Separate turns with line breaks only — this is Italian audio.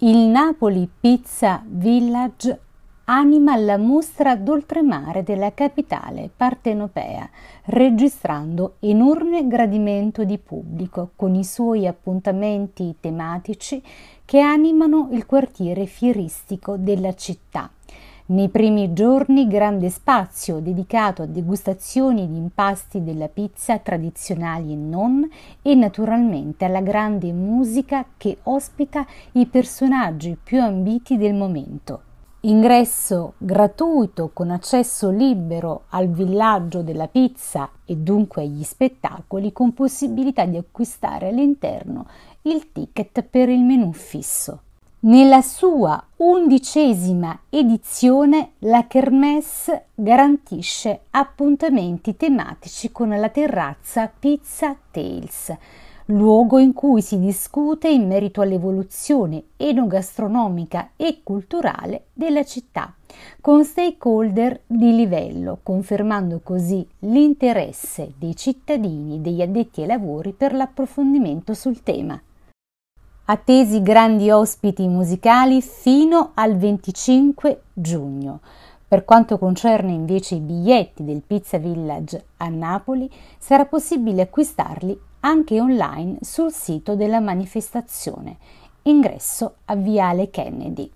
Il Napoli Pizza Village anima la mostra d'oltremare della capitale partenopea, registrando enorme gradimento di pubblico con i suoi appuntamenti tematici che animano il quartiere fieristico della città. Nei primi giorni grande spazio dedicato a degustazioni di impasti della pizza tradizionali e non e naturalmente alla grande musica che ospita i personaggi più ambiti del momento. Ingresso gratuito con accesso libero al villaggio della pizza e dunque agli spettacoli con possibilità di acquistare all'interno il ticket per il menù fisso. Nella sua undicesima edizione la Kermesse garantisce appuntamenti tematici con la terrazza Pizza Tales, luogo in cui si discute in merito all'evoluzione enogastronomica e culturale della città, con stakeholder di livello, confermando così l'interesse dei cittadini e degli addetti ai lavori per l'approfondimento sul tema attesi grandi ospiti musicali fino al 25 giugno. Per quanto concerne invece i biglietti del Pizza Village a Napoli, sarà possibile acquistarli anche online sul sito della manifestazione. Ingresso a Viale Kennedy.